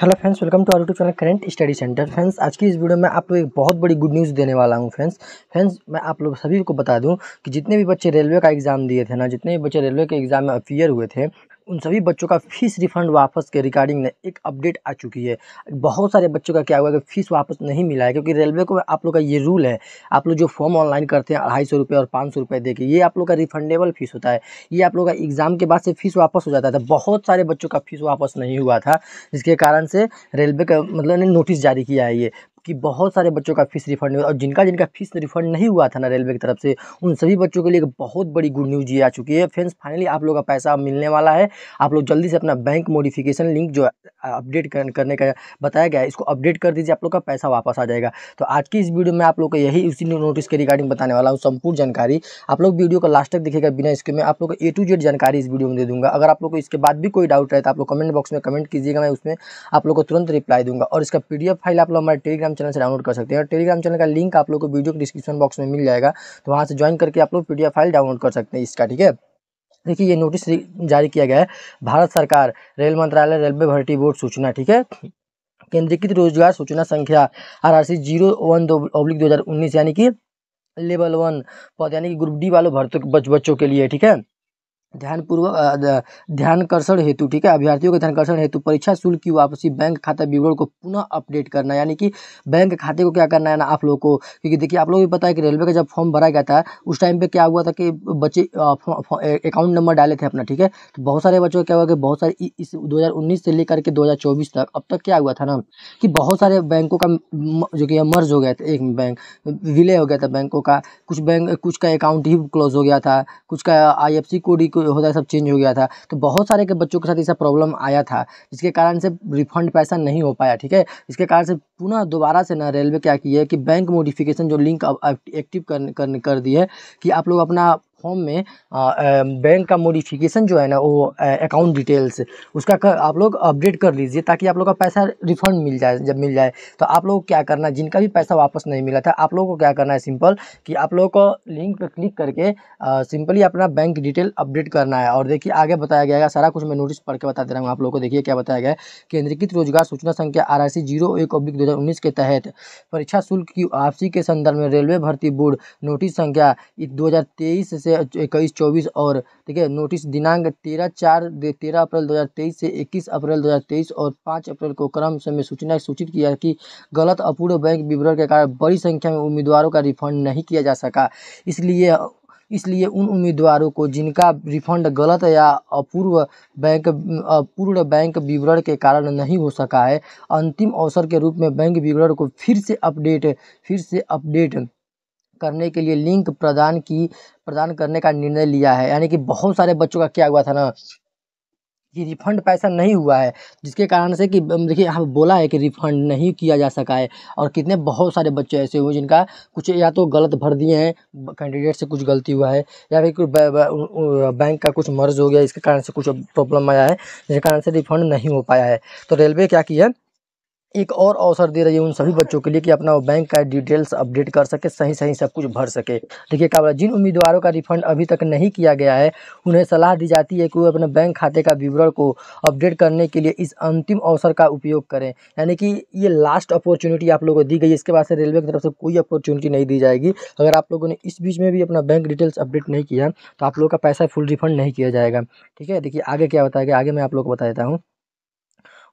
hello friends welcome to our YouTube channel current study centre friends आज की इस video में आप लोग एक बहुत बड़ी गुड न्यूज़ देने वाला हूं फ्रेंड्स फ्रेंड्स मैं आप लोग सभी को बता दूं कि जितने भी बच्चे रेलवे का एग्ज़ाम दिए थे ना जितने भी बच्चे रेलवे के एग्ज़ाम में अपीयर हुए थे उन सभी बच्चों का फीस रिफंड वापस के रिगार्डिंग में एक अपडेट आ चुकी है बहुत सारे बच्चों का क्या हुआ कि फ़ीस वापस नहीं मिला है क्योंकि रेलवे को आप लोग का ये रूल है आप लोग जो फॉर्म ऑनलाइन करते हैं अढ़ाई सौ रुपये और पाँच सौ रुपये दे के ये आप लोग का रिफंडेबल फीस होता है ये आप लोग का एग्ज़ाम के बाद से फीस वापस हो जाता था बहुत सारे बच्चों का फीस वापस नहीं हुआ था जिसके कारण से रेलवे का मतलब ने नोटिस जारी किया है ये कि बहुत सारे बच्चों का फीस रिफंड हुआ और जिनका जिनका फीस रिफंड नहीं हुआ था ना रेलवे की तरफ से उन सभी बच्चों के लिए एक बहुत बड़ी गुड न्यूज़ ये आ चुकी है फ्रेंड्स फाइनली आप लोग का पैसा मिलने वाला है आप लोग जल्दी से अपना बैंक मोडिफिकेशन लिंक जो अपडेट करने का बताया गया है इसको अपडेट कर दीजिए आप लोग का पैसा वापस आ जाएगा तो आज की इस वीडियो में आप लोग को यही उसी नोटिस के रिगार्डिंग बताने वाला हूँ संपूर्ण जानकारी आप लोग वीडियो को लास्ट तक देखेगा बिना इसके मैं आप लोग को ए टू जेड जानकारी इस वीडियो में दे दूँगा अगर आप लोग को इसके बाद भी कोई डाउट रहे तो आप लोग कमेंट बॉक्स में कमेंट कीजिएगा मैं उसमें आप लोग को तुरंत रिप्लाई दूंगा और इसका पी फाइल आप लोग हमारे टेलीग्राम चैनल से डाउनलोड कर सकते हैं और टेलीग्राम चैनल का लिंक आप लोग को वीडियो के डिस्क्रिप्शन बॉक्स में मिल जाएगा तो वहाँ से ज्वाइन करके आप लोग पी फाइल डाउनलोड कर सकते हैं इसका ठीक है देखिए ये नोटिस जारी किया गया है भारत सरकार रेल मंत्रालय रेलवे भर्ती बोर्ड सूचना ठीक है केंद्रीकृत रोजगार सूचना संख्या R R C zero one दो ऑब्लिक दो हज़ार उन्नीस यानी कि लेवल वन पद यानी कि ग्रुप डी वालों भर्तों बच्चों के लिए ठीक है ध्यानपूर्वक ध्यानकर्षण हेतु ठीक है अभ्यर्थियों के ध्यानकर्षण हेतु परीक्षा शुल्क की वापसी बैंक खाता विवरण को पुनः अपडेट करना यानी कि बैंक खाते को क्या करना है ना आप लोगों को क्योंकि देखिए आप लोग भी पता है कि रेलवे का जब फॉर्म भरा गया था उस टाइम पे क्या हुआ था कि बच्चे अकाउंट नंबर डाले थे अपना ठीक है तो बहुत सारे बच्चों का क्या हुआ कि बहुत सारे इस दो से लेकर के दो तक अब तक क्या हुआ था ना कि बहुत सारे बैंकों का जो कि मर्ज हो गया था एक बैंक विलय हो गया था बैंकों का कुछ बैंक कुछ का अकाउंट ही क्लोज हो गया था कुछ का आई एफ कोड ही होता है सब चेंज हो गया था तो बहुत सारे के बच्चों के साथ ऐसा प्रॉब्लम आया था जिसके कारण से रिफंड पैसा नहीं हो पाया ठीक है इसके कारण से पुनः दोबारा से ना रेलवे क्या किया है कि बैंक मोडिफिकेशन जो लिंक एक्टिव कर, कर, कर दी है कि आप लोग अपना फॉर्म में बैंक का मोडिफिकेशन जो है ना वो अकाउंट डिटेल्स उसका कर, आप लोग अपडेट कर लीजिए ताकि आप लोग का पैसा रिफंड मिल जाए जब मिल जाए तो आप लोग क्या करना है जिनका भी पैसा वापस नहीं मिला था आप लोगों को क्या करना है सिंपल कि आप लोग को लिंक पर क्लिक करके सिंपली अपना बैंक डिटेल अपडेट करना है और देखिए आगे बताया गया है सारा कुछ मैं नोटिस पढ़ के बता दे रहा हूँ आप लोग को देखिए क्या बताया गया केंद्रीकृत रोजगार सूचना संख्या आर आई सी जीरो एक दो हज़ार उन्नीस के तहत परीक्षा शुल्क की वापसी के संदर्भ में रेलवे भर्ती बोर्ड नोटिस संख्या दो हज़ार तेईस से इक्कीस चौबीस और ठीक है नोटिस दिनांक तेरह चार तेरह अप्रैल दो हज़ार तेईस से इक्कीस अप्रैल दो हज़ार तेईस और पाँच अप्रैल को क्रम समय सूचना सूचित किया कि गलत अपूर्ण बैंक विवरण के कारण बड़ी संख्या में उम्मीदवारों का रिफंड नहीं किया जा सका इसलिए इसलिए उन उम्मीदवारों को जिनका रिफंड गलत या अपूर्व बैंक अपूर्ण बैंक विवरण के कारण नहीं हो सका है अंतिम अवसर के रूप में बैंक विवरण को फिर से अपडेट फिर से अपडेट करने के लिए लिंक प्रदान की प्रदान करने का निर्णय लिया है यानी कि बहुत सारे बच्चों का क्या हुआ था ना कि रिफंड पैसा नहीं हुआ है जिसके कारण से कि देखिए हम बोला है कि रिफंड नहीं किया जा सका है और कितने बहुत सारे बच्चे ऐसे हुए जिनका कुछ या तो गलत भर दिए हैं कैंडिडेट से कुछ गलती हुआ है या फिर कुछ बैंक का कुछ मर्ज हो गया इसके कारण से कुछ प्रॉब्लम आया है जिसके कारण से रिफंड नहीं हो पाया है तो रेलवे क्या किया एक और अवसर दे रही है उन सभी बच्चों के लिए कि अपना बैंक का डिटेल्स अपडेट कर सके सही सही सब कुछ भर सके देखिए क्या बोला जिन उम्मीदवारों का रिफंड अभी तक नहीं किया गया है उन्हें सलाह दी जाती है कि वो अपने बैंक खाते का विवरण को अपडेट करने के लिए इस अंतिम अवसर का उपयोग करें यानी कि ये लास्ट अपॉर्चुनिटी आप लोगों को दी गई इसके बाद से रेलवे की तरफ से कोई अपॉर्चुनिटी नहीं दी जाएगी अगर आप लोगों ने इस बीच में भी अपना बैंक डिटेल्स अपडेट नहीं किया तो आप लोगों का पैसा फुल रिफंड नहीं किया जाएगा ठीक है देखिए आगे क्या बताया गया आगे मैं आप लोग को बता देता हूँ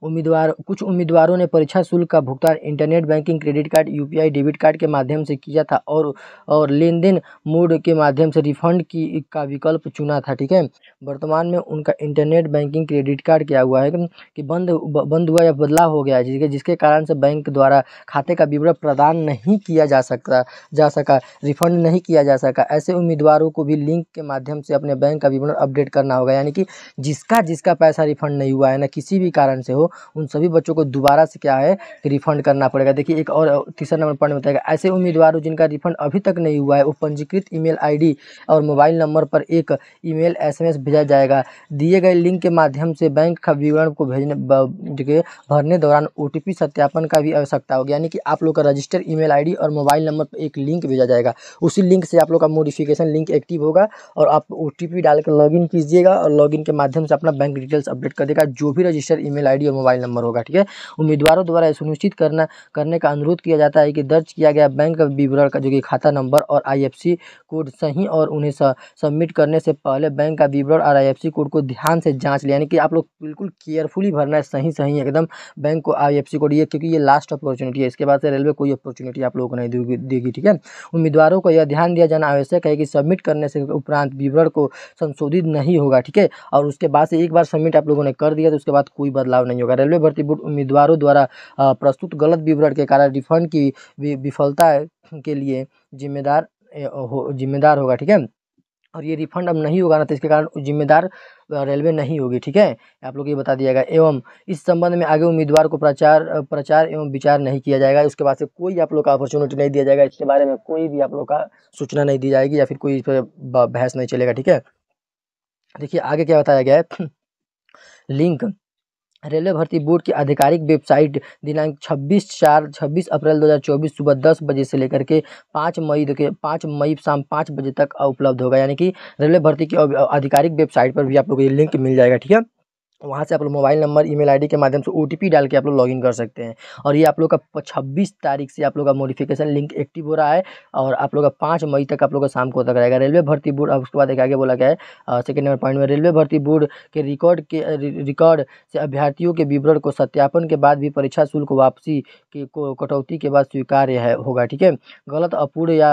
उम्मीदवार कुछ उम्मीदवारों ने परीक्षा शुल्क का भुगतान internet banking credit card UPI debit card के माध्यम से किया था और और लेन देन मोड के माध्यम से रिफंड की का विकल्प चुना था ठीक है वर्तमान में उनका इंटरनेट बैंकिंग क्रेडिट कार्ड क्या हुआ है कि बंद बंद हुआ या बदलाव हो गया है जिसके जिसके कारण से बैंक द्वारा खाते का विवरण प्रदान नहीं किया जा सकता जा सका रिफंड नहीं किया जा सका ऐसे उम्मीदवारों को भी लिंक के माध्यम से अपने बैंक का विवरण अपडेट करना होगा यानी कि जिसका जिसका पैसा रिफंड नहीं हुआ है ना किसी भी कारण से हो उन सभी बच्चों को दोबारा से क्या है कि रिफंड करना पड़ेगा देखिए एक और तीसरा नंबर पॉइंट बताएगा ऐसे उम्मीदवारों जिनका रिफंड अभी तक नहीं हुआ है वो पंजीकृत ईमेल आईडी और मोबाइल नंबर पर एक ईमेल एसएमएस भेजा जाएगा दिए गए लिंक के माध्यम से बैंक का विवरण को भेजने के भरने दौरान ओ सत्यापन का भी आवश्यकता होगी यानी कि आप लोग का रजिस्टर ईमेल आईडी और मोबाइल नंबर पर एक लिंक भेजा जाएगा उसी लिंक से आप लोग का मोडिफिकेशन लिंक एक्टिव होगा और आप ओ डालकर इन कीजिएगा और इन के माध्यम से अपना बैंक डिटेल्स अपडेट कर देगा जो भी रजिस्टर ईमेल आईडी और मोबाइल नंबर होगा ठीक है उम्मीदवारों द्वारा यह सुनिश्चित करना करने का अनुरोध किया जाता है कि दर्ज किया गया बैंक विवरण का जो कि खाता नंबर और आई कोड सही और उन्हें सबमिट करने से पहले बैंक का विवरण और आई कोड को ध्यान से जाँच लें यानी कि आप लोग बिल्कुल केयरफुली भरना है सही सही एकदम बैंक को आई कोड ये क्योंकि ये लास्ट अपॉर्चुनिटी है इसके बाद से रेलवे कोई अपॉर्चुनिटी आप लोगों को नहीं देगी ठीक है उम्मीदवारों को यह ध्यान दिया जाना आवश्यक है कि सबमिट करने से उपरांत विवरण को संशोधित नहीं होगा ठीक है और उसके बाद से एक बार सबमिट आप लोगों ने कर दिया तो उसके बाद कोई बदलाव नहीं होगा होगा रेलवे भर्ती बोर्ड उम्मीदवारों द्वारा प्रस्तुत गलत विवरण के कारण रिफंड की विफलता के लिए जिम्मेदार जिम्मेदार होगा ठीक है और ये रिफंड अब नहीं होगा ना तो इसके कारण जिम्मेदार रेलवे नहीं होगी ठीक है आप लोग ये बता दिया गया एवं इस संबंध में आगे उम्मीदवार को प्रचार प्रचार एवं विचार नहीं किया जाएगा उसके बाद से कोई आप लोग का अपॉर्चुनिटी नहीं दिया जाएगा इसके बारे में कोई भी आप लोग का सूचना नहीं दी जाएगी या फिर कोई इस पर बहस नहीं चलेगा ठीक है देखिए आगे क्या बताया गया है लिंक रेलवे भर्ती बोर्ड की आधिकारिक वेबसाइट दिनांक 26 चार 26 अप्रैल 2024 सुबह 10 बजे से लेकर के 5 मई के 5 मई शाम 5 बजे तक उपलब्ध होगा यानी कि रेलवे भर्ती की आधिकारिक वेबसाइट पर भी आप लोगों को ये लिंक मिल जाएगा ठीक है वहाँ से आप लोग मोबाइल नंबर ईमेल आईडी के माध्यम से ओटीपी डाल के आप लोग लॉगिन कर सकते हैं और ये आप लोग का छब्बीस तारीख से आप लोग का मोडिफिकेशन लिंक एक्टिव हो रहा है और आप लोग का पाँच मई तक आप लोग का शाम को तक रहेगा रेलवे भर्ती बोर्ड अब उसके बाद एक आगे बोला गया है सेकेंड नंबर पॉइंट में रेलवे भर्ती बोर्ड के रिकॉर्ड के रिकॉर्ड से अभ्यर्थियों के विवरण को सत्यापन के बाद भी परीक्षा शुल्क वापसी के को कटौती के बाद स्वीकार्य है होगा ठीक है गलत अपूर्ण या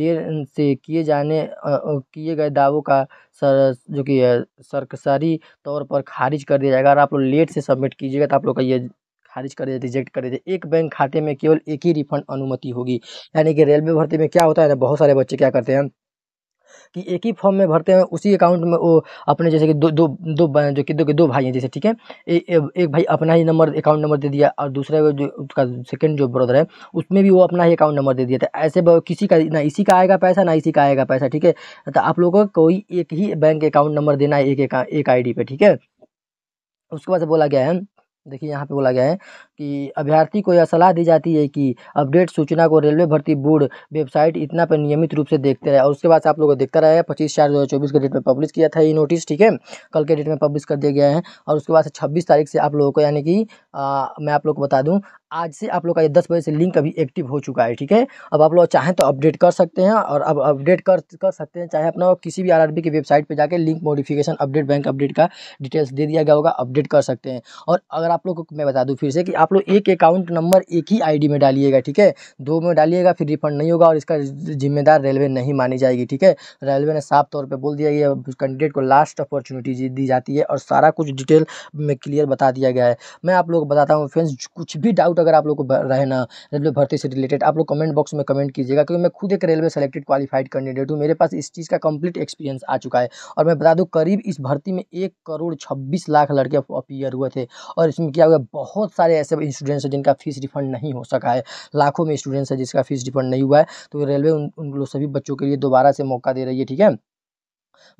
देर से किए जाने किए गए दावों का सर जो कि सरकसारी तौर पर ख़ारिज कर दिया जाएगा अगर आप लोग लेट से सबमिट कीजिएगा तो आप लोग का ये ख़ारिज कर दिया रिजेक्ट कर दिया एक बैंक खाते में केवल एक ही रिफंड अनुमति होगी यानी कि रेलवे भर्ती में क्या होता है ना बहुत सारे बच्चे क्या करते हैं कि एक ही फॉर्म में भरते हैं उसी अकाउंट में वो अपने जैसे कि दो दो दो जो कि दो के दो भाई हैं जैसे ठीक है एक भाई अपना ही नंबर अकाउंट नंबर दे दिया और दूसरा जो उसका सेकेंड जो ब्रदर है उसमें भी वो अपना ही अकाउंट नंबर दे दिया था तो ऐसे किसी का ना इसी का आएगा पैसा ना इसी का आएगा पैसा ठीक है तो आप लोगों को कोई एक ही बैंक अकाउंट नंबर देना है एक एक, आई पे ठीक है उसके बाद बोला गया है देखिए यहाँ पे बोला गया है कि अभ्यर्थी को यह सलाह दी जाती है कि अपडेट सूचना को रेलवे भर्ती बोर्ड वेबसाइट इतना पर नियमित रूप से देखते रहे और उसके बाद आप लोगों को देखता रहे पच्चीस चार दो हज़ार चौबीस के डेट में पब्लिश किया था ये नोटिस ठीक है कल के डेट में पब्लिश कर दिया गया है और उसके बाद छब्बीस तारीख से आप लोगों को यानी कि मैं आप लोग को बता दूँ आज से आप लोग का ये दस बजे से लिंक अभी एक्टिव हो चुका है ठीक है अब आप लोग चाहें तो अपडेट कर सकते हैं और अब अपडेट कर कर सकते हैं चाहे अपना किसी भी आरआरबी की वेबसाइट पे जाके link modification update bank update का डिटेल्स दे दिया गया होगा अपडेट कर सकते हैं और अगर आप लोग को मैं बता दूँ फिर से कि आप आप लोग एक अकाउंट नंबर एक ही आईडी में डालिएगा ठीक है दो में डालिएगा फिर रिफंड नहीं होगा और इसका जिम्मेदार रेलवे नहीं मानी जाएगी ठीक है रेलवे ने साफ तौर पर बोल दिया ये कैंडिडेट को लास्ट अपॉर्चुनिटी दी जाती है और सारा कुछ डिटेल में क्लियर बता दिया गया है मैं आप लोग को बताता हूँ फ्रेंड्स कुछ भी डाउट अगर आप लोग को रहे ना रेलवे भर्ती से रिलेटेड आप लोग कमेंट बॉक्स में कमेंट कीजिएगा क्योंकि मैं खुद एक रेलवे सेलेक्टेड क्वालिफाइड कैंडिडेट हूँ मेरे पास इस चीज़ का कंप्लीट एक्सपीरियंस आ चुका है और मैं बता दूँ करीब इस भर्ती में एक करोड़ छब्बीस लाख लड़के अपीयर हुए थे और इसमें क्या हुआ बहुत सारे ऐसे सब मतलब स्टूडेंट्स हैं जिनका फीस रिफंड नहीं हो सका है लाखों में स्टूडेंट्स है जिसका फीस रिफंड नहीं हुआ है तो रेलवे उन उन लोग सभी बच्चों के लिए दोबारा से मौका दे रही है ठीक है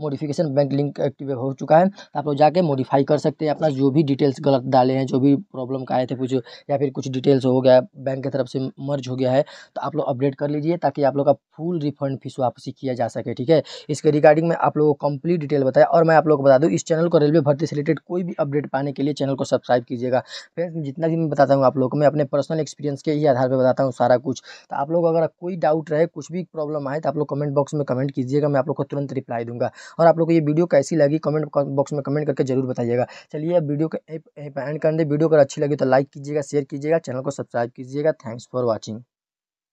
मोडिफिकेशन बैंक लिंक एक्टिवेट हो चुका है तो आप लोग जाके मॉडिफाई कर सकते हैं अपना जो भी डिटेल्स गलत डाले हैं जो भी प्रॉब्लम का आए थे कुछ या फिर कुछ डिटेल्स हो गया बैंक की तरफ से मर्ज हो गया है तो आप लोग अपडेट कर लीजिए ताकि आप लोग का फुल रिफंड फीस वापसी किया जा सके ठीक है इसके रिगार्डिंग में आप लोगों को कंप्लीट डिटेल बताया और मैं आप लोग को बता दूँ इस चैनल को रेलवे भर्ती से रिलेटेड कोई भी अपडेट पाने के लिए चैनल को सब्सक्राइब कीजिएगा फ्रेंड्स जितना भी मैं बताता हूँ आप लोग को मैं अपने पर्सनल एक्सपीरियंस के ही आधार पर बताता हूँ सारा कुछ तो आप लोग अगर कोई डाउट रहे कुछ भी प्रॉब्लम आए तो आप लोग कमेंट बॉक्स में कमेंट कीजिएगा मैं आप लोग को तुरंत रिप्लाई दूंगा जाएगा और आप लोग को ये वीडियो कैसी लगी कमेंट बॉक्स में कमेंट करके जरूर बताइएगा चलिए अब वीडियो का एंड कर दे वीडियो अगर अच्छी लगी तो लाइक कीजिएगा शेयर कीजिएगा चैनल को सब्सक्राइब कीजिएगा थैंक्स फॉर वॉचिंग